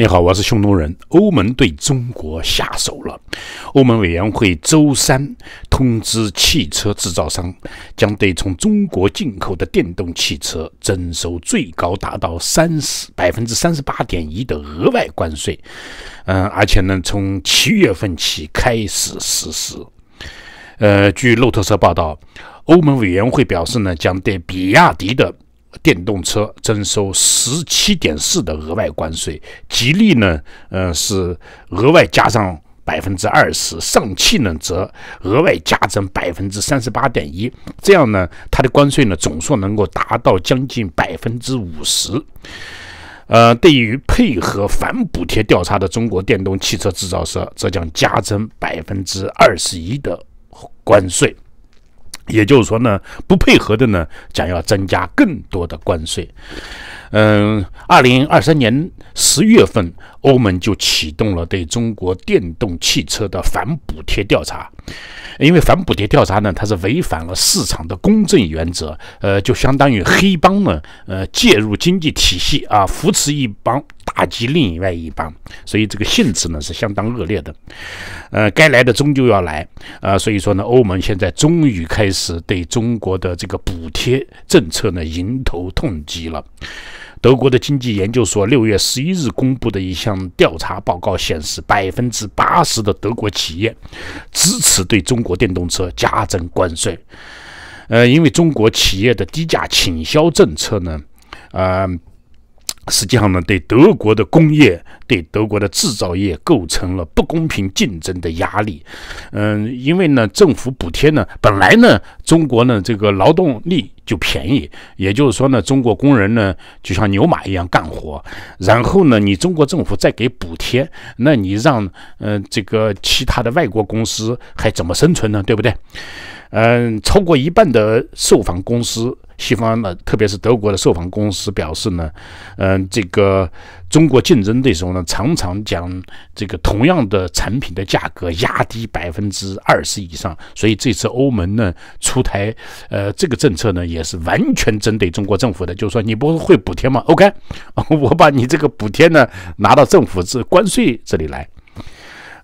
你好，我是匈奴人。欧盟对中国下手了。欧盟委员会周三通知汽车制造商，将对从中国进口的电动汽车征收最高达到三十百分之三十八点一的额外关税。嗯，而且呢，从七月份起开始实施。呃，据路透社报道，欧盟委员会表示呢，将对比亚迪的。电动车征收十七点四的额外关税，吉利呢，呃，是额外加上百分之二十，上汽呢则额外加征百分之三十八点一，这样呢，它的关税呢总数能够达到将近百分之五十。呃，对于配合反补贴调查的中国电动汽车制造商，则将加征百分之二十一的关税。也就是说呢，不配合的呢，将要增加更多的关税。嗯，二零二三年十月份，欧盟就启动了对中国电动汽车的反补贴调查，因为反补贴调查呢，它是违反了市场的公正原则，呃，就相当于黑帮呢，呃，介入经济体系啊，扶持一帮。打击另外一帮，所以这个性质呢是相当恶劣的，呃，该来的终究要来啊，所以说呢，欧盟现在终于开始对中国的这个补贴政策呢迎头痛击了。德国的经济研究所六月十一日公布的一项调查报告显示，百分之八十的德国企业支持对中国电动车加征关税。呃，因为中国企业的低价倾销政策呢，呃，实际上呢，对德国的工业。对德国的制造业构成了不公平竞争的压力。嗯，因为呢，政府补贴呢，本来呢，中国呢，这个劳动力就便宜，也就是说呢，中国工人呢，就像牛马一样干活。然后呢，你中国政府再给补贴，那你让嗯，这个其他的外国公司还怎么生存呢？对不对？嗯，超过一半的受访公司，西方的，特别是德国的受访公司表示呢，嗯，这个。中国竞争的时候呢，常常将这个同样的产品的价格压低百分之二十以上，所以这次欧盟呢出台呃这个政策呢，也是完全针对中国政府的，就是说你不会补贴吗？OK，我把你这个补贴呢拿到政府这关税这里来。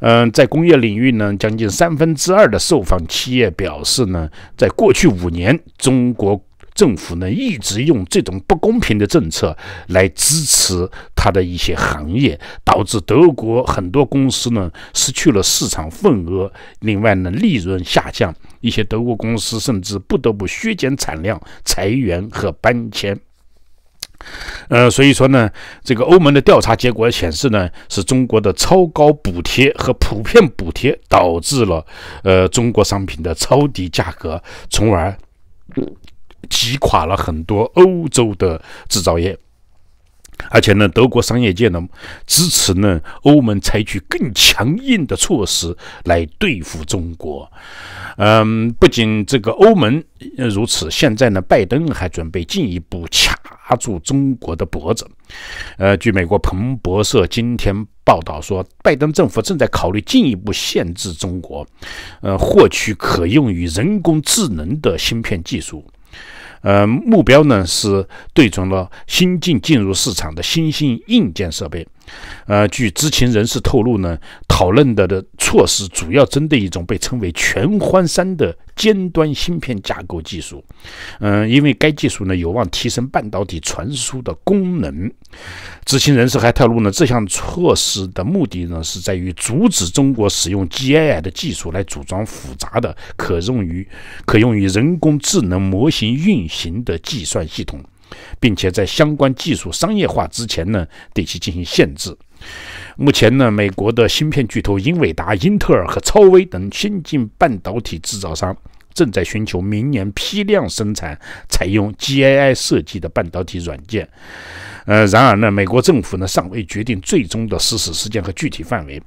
嗯，在工业领域呢，将近三分之二的受访企业表示呢，在过去五年中国。政府呢一直用这种不公平的政策来支持它的一些行业，导致德国很多公司呢失去了市场份额。另外呢，利润下降，一些德国公司甚至不得不削减产量、裁员和搬迁。呃，所以说呢，这个欧盟的调查结果显示呢，是中国的超高补贴和普遍补贴导致了呃中国商品的超低价格，从而。击垮了很多欧洲的制造业，而且呢，德国商业界呢支持呢欧盟采取更强硬的措施来对付中国。嗯，不仅这个欧盟如此，现在呢，拜登还准备进一步掐住中国的脖子。呃，据美国彭博社今天报道说，拜登政府正在考虑进一步限制中国，呃，获取可用于人工智能的芯片技术。呃，目标呢是对准了新进进入市场的新兴硬件设备。呃，据知情人士透露呢，讨论的的措施主要针对一种被称为“全欢三”的尖端芯片架构技术。嗯，因为该技术呢有望提升半导体传输的功能。知情人士还透露呢，这项措施的目的呢是在于阻止中国使用 GAI 的技术来组装复杂的可用于可用于人工智能模型运行的计算系统。并且在相关技术商业化之前呢，对其进行限制。目前呢，美国的芯片巨头英伟达、英特尔和超威等先进半导体制造商。正在寻求明年批量生产采用 GAI 设计的半导体软件。呃，然而呢，美国政府呢尚未决定最终的实施时间和具体范围。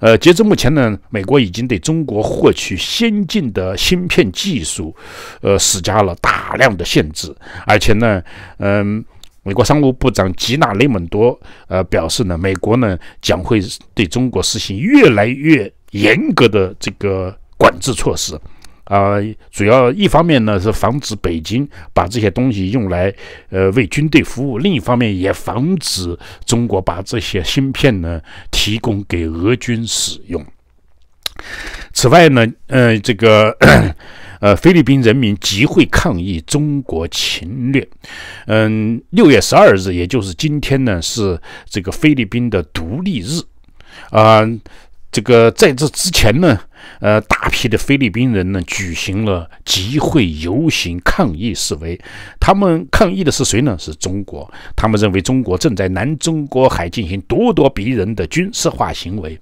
呃，截至目前呢，美国已经对中国获取先进的芯片技术，呃，施加了大量的限制。而且呢，嗯，美国商务部长吉娜雷蒙多，呃，表示呢，美国呢将会对中国实行越来越严格的这个管制措施。啊，主要一方面呢是防止北京把这些东西用来，呃，为军队服务；另一方面也防止中国把这些芯片呢提供给俄军使用。此外呢，呃，这个，呃，菲律宾人民集会抗议中国侵略。嗯，六月十二日，也就是今天呢，是这个菲律宾的独立日。啊。这个在这之前呢，呃，大批的菲律宾人呢举行了集会、游行、抗议、示威。他们抗议的是谁呢？是中国。他们认为中国正在南中国海进行咄咄逼人的军事化行为。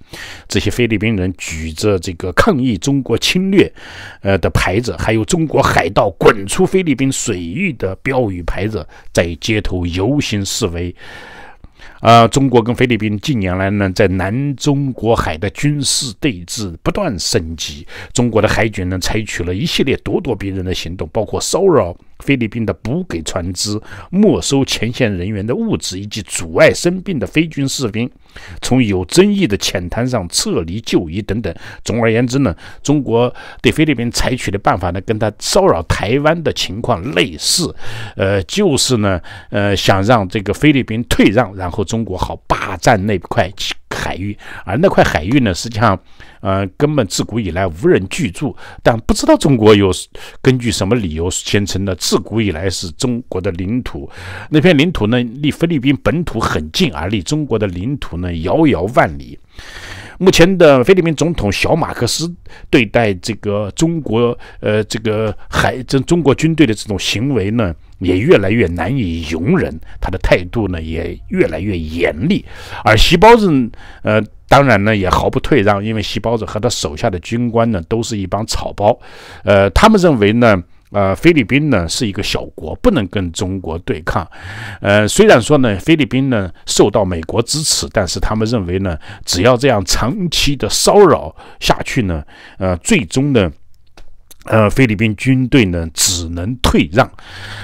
这些菲律宾人举着这个抗议中国侵略，呃的牌子，还有“中国海盗滚出菲律宾水域”的标语牌子，在街头游行示威。啊，中国跟菲律宾近年来呢，在南中国海的军事对峙不断升级。中国的海军呢，采取了一系列咄咄逼人的行动，包括骚扰菲律宾的补给船只、没收前线人员的物资，以及阻碍生病的菲军士兵从有争议的浅滩上撤离就医等等。总而言之呢，中国对菲律宾采取的办法呢，跟他骚扰台湾的情况类似。呃，就是呢，呃，想让这个菲律宾退让，然后。中国好霸占那块海域，而那块海域呢，实际上，呃，根本自古以来无人居住。但不知道中国有根据什么理由宣称的，自古以来是中国的领土。那片领土呢，离菲律宾本土很近，而离中国的领土呢，遥遥万里。目前的菲律宾总统小马克思对待这个中国，呃，这个海这中国军队的这种行为呢，也越来越难以容忍，他的态度呢也越来越严厉。而西包子，呃，当然呢也毫不退让，因为西包子和他手下的军官呢都是一帮草包，呃，他们认为呢。呃，菲律宾呢是一个小国，不能跟中国对抗。呃，虽然说呢，菲律宾呢受到美国支持，但是他们认为呢，只要这样长期的骚扰下去呢，呃，最终呢。呃，菲律宾军队呢只能退让，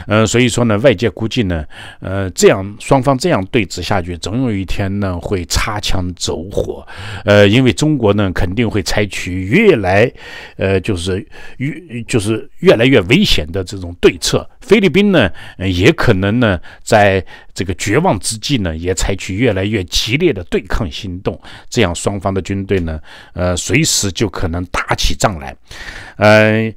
呃，所以说呢，外界估计呢，呃，这样双方这样对峙下去，总有一天呢会擦枪走火，呃，因为中国呢肯定会采取越来，呃，就是越就是越来越危险的这种对策。菲律宾呢，也可能呢，在这个绝望之际呢，也采取越来越激烈的对抗行动，这样双方的军队呢，呃，随时就可能打起仗来，嗯。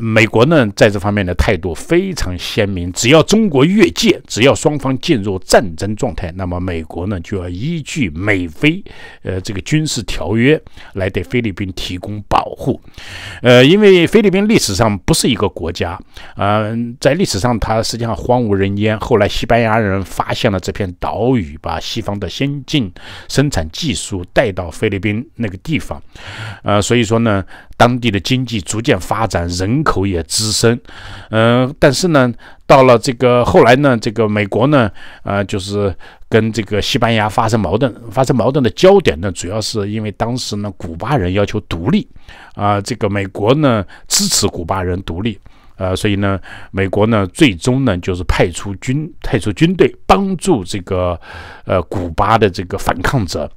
美国呢，在这方面的态度非常鲜明。只要中国越界，只要双方进入战争状态，那么美国呢，就要依据美菲呃这个军事条约来对菲律宾提供保护。呃，因为菲律宾历史上不是一个国家，呃，在历史上它实际上荒无人烟。后来西班牙人发现了这片岛屿，把西方的先进生产技术带到菲律宾那个地方。呃，所以说呢。当地的经济逐渐发展，人口也滋生。嗯，但是呢，到了这个后来呢，这个美国呢，啊，就是跟这个西班牙发生矛盾，发生矛盾的焦点呢，主要是因为当时呢，古巴人要求独立，啊，这个美国呢支持古巴人独立。呃，所以呢，美国呢，最终呢，就是派出军派出军队帮助这个，呃，古巴的这个反抗者，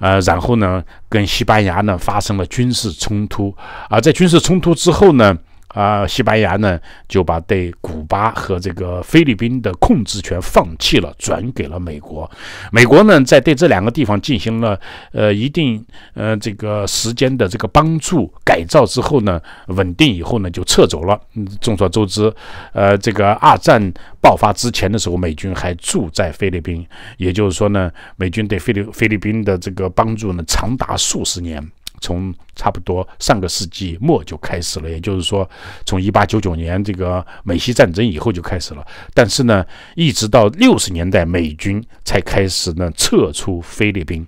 呃，然后呢，跟西班牙呢发生了军事冲突，而在军事冲突之后呢。啊，西班牙呢就把对古巴和这个菲律宾的控制权放弃了，转给了美国。美国呢，在对这两个地方进行了呃一定呃这个时间的这个帮助改造之后呢，稳定以后呢就撤走了。众所周知，呃，这个二战爆发之前的时候，美军还住在菲律宾，也就是说呢，美军对菲律菲律宾的这个帮助呢长达数十年。从差不多上个世纪末就开始了，也就是说，从一八九九年这个美西战争以后就开始了。但是呢，一直到六十年代，美军才开始呢撤出菲律宾。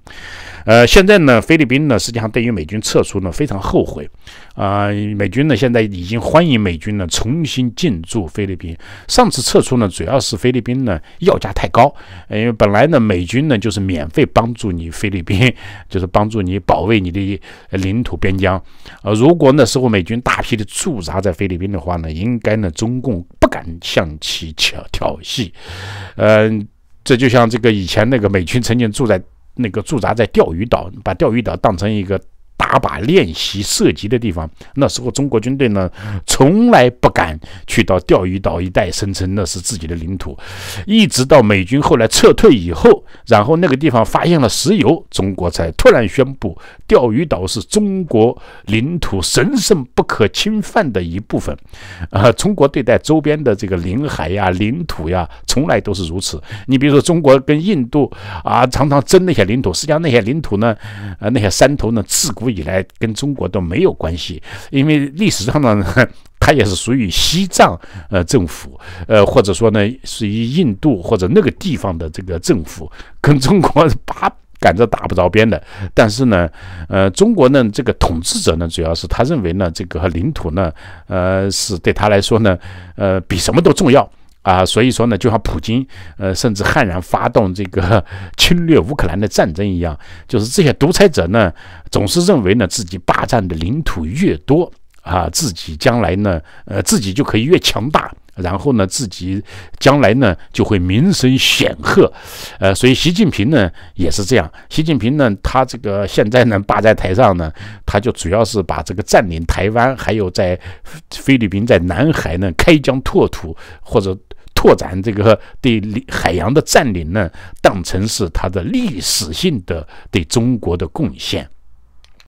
呃，现在呢，菲律宾呢实际上对于美军撤出呢非常后悔。啊，美军呢，现在已经欢迎美军呢重新进驻菲律宾。上次撤出呢，主要是菲律宾呢要价太高，因为本来呢美军呢就是免费帮助你，菲律宾就是帮助你保卫你的领土边疆。呃，如果那时候美军大批的驻扎在菲律宾的话呢，应该呢中共不敢向其挑 挑衅。嗯，这就像这个以前那个美军曾经住在那个驻扎在钓鱼岛，把钓鱼岛当成一个。打靶练习射击的地方，那时候中国军队呢，从来不敢去到钓鱼岛一带，声称那是自己的领土。一直到美军后来撤退以后，然后那个地方发现了石油，中国才突然宣布钓鱼岛是中国领土神圣不可侵犯的一部分。啊，中国对待周边的这个领海呀、领土呀，从来都是如此。你比如说，中国跟印度啊，常常争那些领土，实际上那些领土呢，啊，那些山头呢，自古以来跟中国都没有关系，因为历史上呢，它也是属于西藏呃政府，呃或者说呢属于印度或者那个地方的这个政府，跟中国八赶着打不着边的。但是呢，呃，中国呢这个统治者呢，主要是他认为呢这个领土呢，呃，是对他来说呢，呃，比什么都重要啊。所以说呢，就像普京呃，甚至悍然发动这个 侵略乌克兰的战争一样，就是这些独裁者呢。总是认为呢，自己霸占的领土越多啊，自己将来呢，呃，自己就可以越强大，然后呢，自己将来呢就会名声显赫，呃，所以习近平呢也是这样。习近平呢，他这个现在呢霸在台上呢，他就主要是把这个占领台湾，还有在菲律宾、在南海呢开疆拓土，或者拓展这个对海洋的占领呢，当成是他的历史性的对中国的贡献。